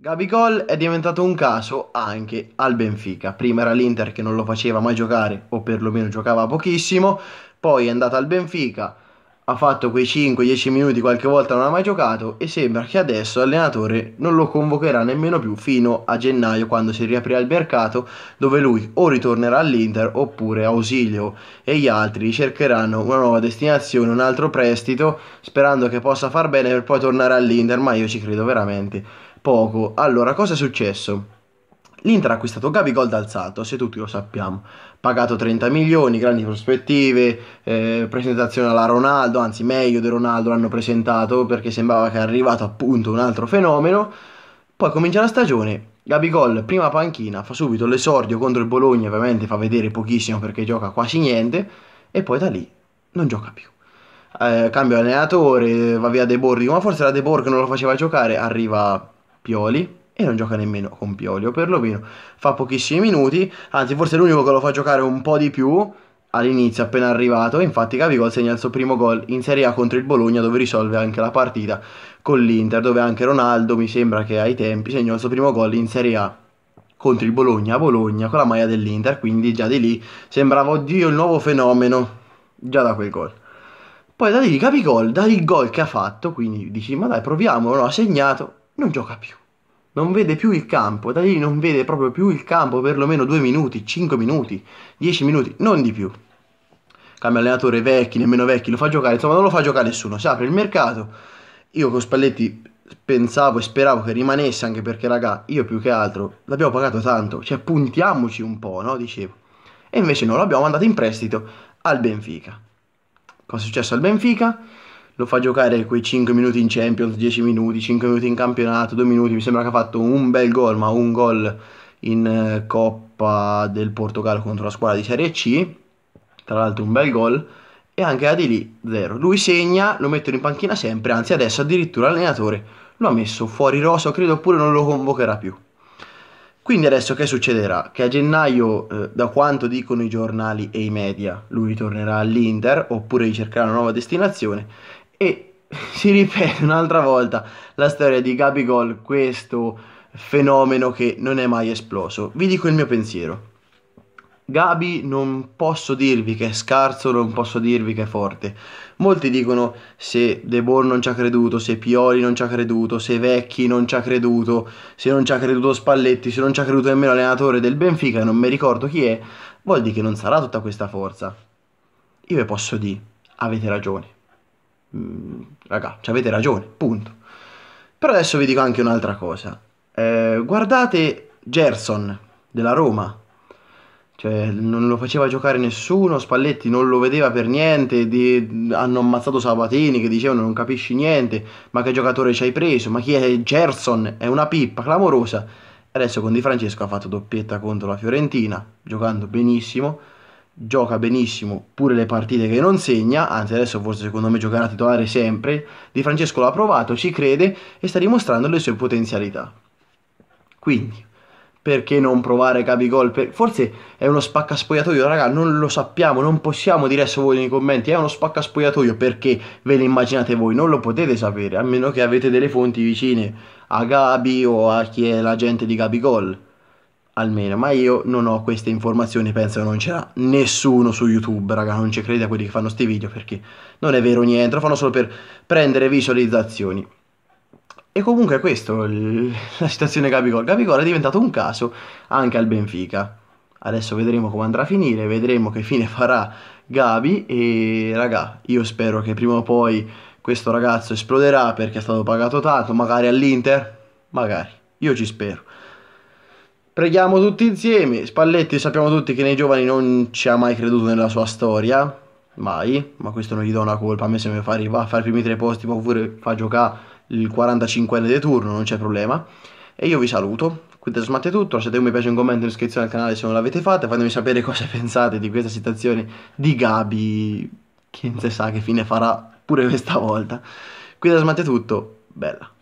Gabigol è diventato un caso anche al Benfica. Prima era l'Inter che non lo faceva mai giocare, o perlomeno giocava pochissimo, poi è andato al Benfica, ha fatto quei 5-10 minuti qualche volta non ha mai giocato e sembra che adesso l'allenatore non lo convocherà nemmeno più fino a gennaio quando si riaprirà il mercato dove lui o ritornerà all'Inter oppure Ausilio e gli altri cercheranno una nuova destinazione, un altro prestito sperando che possa far bene per poi tornare all'Inter ma io ci credo veramente poco. Allora, cosa è successo? L'Inter ha acquistato Gabigol d'alzato, se tutti lo sappiamo. Pagato 30 milioni, grandi prospettive, eh, presentazione alla Ronaldo, anzi meglio di Ronaldo l'hanno presentato perché sembrava che è arrivato appunto un altro fenomeno. Poi comincia la stagione, Gabigol prima panchina, fa subito l'esordio contro il Bologna, ovviamente fa vedere pochissimo perché gioca quasi niente e poi da lì non gioca più. Eh, cambia allenatore, va via De Borghi, ma forse era De Borghi che non lo faceva giocare, arriva Pioli e non gioca nemmeno con Pioli o perlomeno fa pochissimi minuti, anzi forse è l'unico che lo fa giocare un po' di più all'inizio appena arrivato, infatti Gabigol segna il suo primo gol in Serie A contro il Bologna dove risolve anche la partita con l'Inter, dove anche Ronaldo mi sembra che ai tempi segnò il suo primo gol in Serie A contro il Bologna a Bologna con la maglia dell'Inter, quindi già di lì sembrava oddio il nuovo fenomeno, già da quel gol. Poi da lì Gabigol, dal gol che ha fatto, quindi dici ma dai proviamolo, no? ha segnato, non gioca più. Non vede più il campo, da lì non vede proprio più il campo per lo meno due minuti, cinque minuti, dieci minuti, non di più. Cambia allenatore vecchi, nemmeno vecchi, lo fa giocare, insomma non lo fa giocare nessuno, si apre il mercato. Io con Spalletti pensavo e speravo che rimanesse anche perché raga, io più che altro l'abbiamo pagato tanto, cioè puntiamoci un po', no? Dicevo. E invece no, l'abbiamo mandato in prestito al Benfica. Cosa è successo al Benfica? lo fa giocare quei 5 minuti in Champions, 10 minuti, 5 minuti in campionato, 2 minuti, mi sembra che ha fatto un bel gol, ma un gol in eh, Coppa del Portogallo contro la squadra di Serie C, tra l'altro un bel gol, e anche di lì 0. Lui segna, lo mettono in panchina sempre, anzi adesso addirittura l'allenatore lo ha messo fuori rosso, credo oppure non lo convocherà più. Quindi adesso che succederà? Che a gennaio, eh, da quanto dicono i giornali e i media, lui tornerà all'Inter oppure gli cercherà una nuova destinazione e si ripete un'altra volta la storia di Gabigol, questo fenomeno che non è mai esploso. Vi dico il mio pensiero. Gabi non posso dirvi che è scarso, non posso dirvi che è forte. Molti dicono se De Boer non ci ha creduto, se Pioli non ci ha creduto, se Vecchi non ci ha creduto, se non ci ha creduto Spalletti, se non ci ha creduto nemmeno l'allenatore del Benfica, non mi ricordo chi è, vuol dire che non sarà tutta questa forza. Io vi posso dire, avete ragione mh, mm, raga, avete ragione, punto. Però adesso vi dico anche un'altra cosa. Eh, guardate Gerson della Roma. Cioè, non lo faceva giocare nessuno, Spalletti non lo vedeva per niente, di... hanno ammazzato Sabatini che dicevano non capisci niente, ma che giocatore ci hai preso, ma chi è Gerson? È una pippa clamorosa. Adesso con Di Francesco ha fatto doppietta contro la Fiorentina, giocando benissimo gioca benissimo pure le partite che non segna, anzi adesso forse secondo me giocherà titolare sempre, Di Francesco l'ha provato, ci crede e sta dimostrando le sue potenzialità. Quindi, perché non provare Gabigol? Forse è uno spacca spogliatoio, raga, non lo sappiamo, non possiamo dire adesso voi nei commenti, è uno spacca spogliatoio perché ve lo immaginate voi, non lo potete sapere, a meno che avete delle fonti vicine a Gabi o a chi è l'agente di Gabigol almeno, ma io non ho queste informazioni, penso che non ce c'era nessuno su YouTube, raga, non ci crede a quelli che fanno questi video perché non è vero niente, lo fanno solo per prendere visualizzazioni. E comunque è questa la situazione Gabigol. Gabigol è diventato un caso anche al Benfica. Adesso vedremo come andrà a finire, vedremo che fine farà Gabi e raga, io spero che prima o poi questo ragazzo esploderà perché è stato pagato tanto, magari all'Inter, magari, io ci spero. Preghiamo tutti insieme. Spalletti sappiamo tutti che nei giovani non ci ha mai creduto nella sua storia. Mai, ma questo non gli do una colpa. A me se mi fa arrivare a fare i primi tre posti, oppure fa giocare il 45enne di turno, non c'è problema. E io vi saluto. Qui da Smatte è tutto. Lasciate un mi piace, un commento, in iscrizione al canale se non l'avete fatta. Fatemi sapere cosa pensate di questa situazione di Gabi. Chi ne sa che fine farà pure questa volta. Qui da Smatte è tutto. Bella.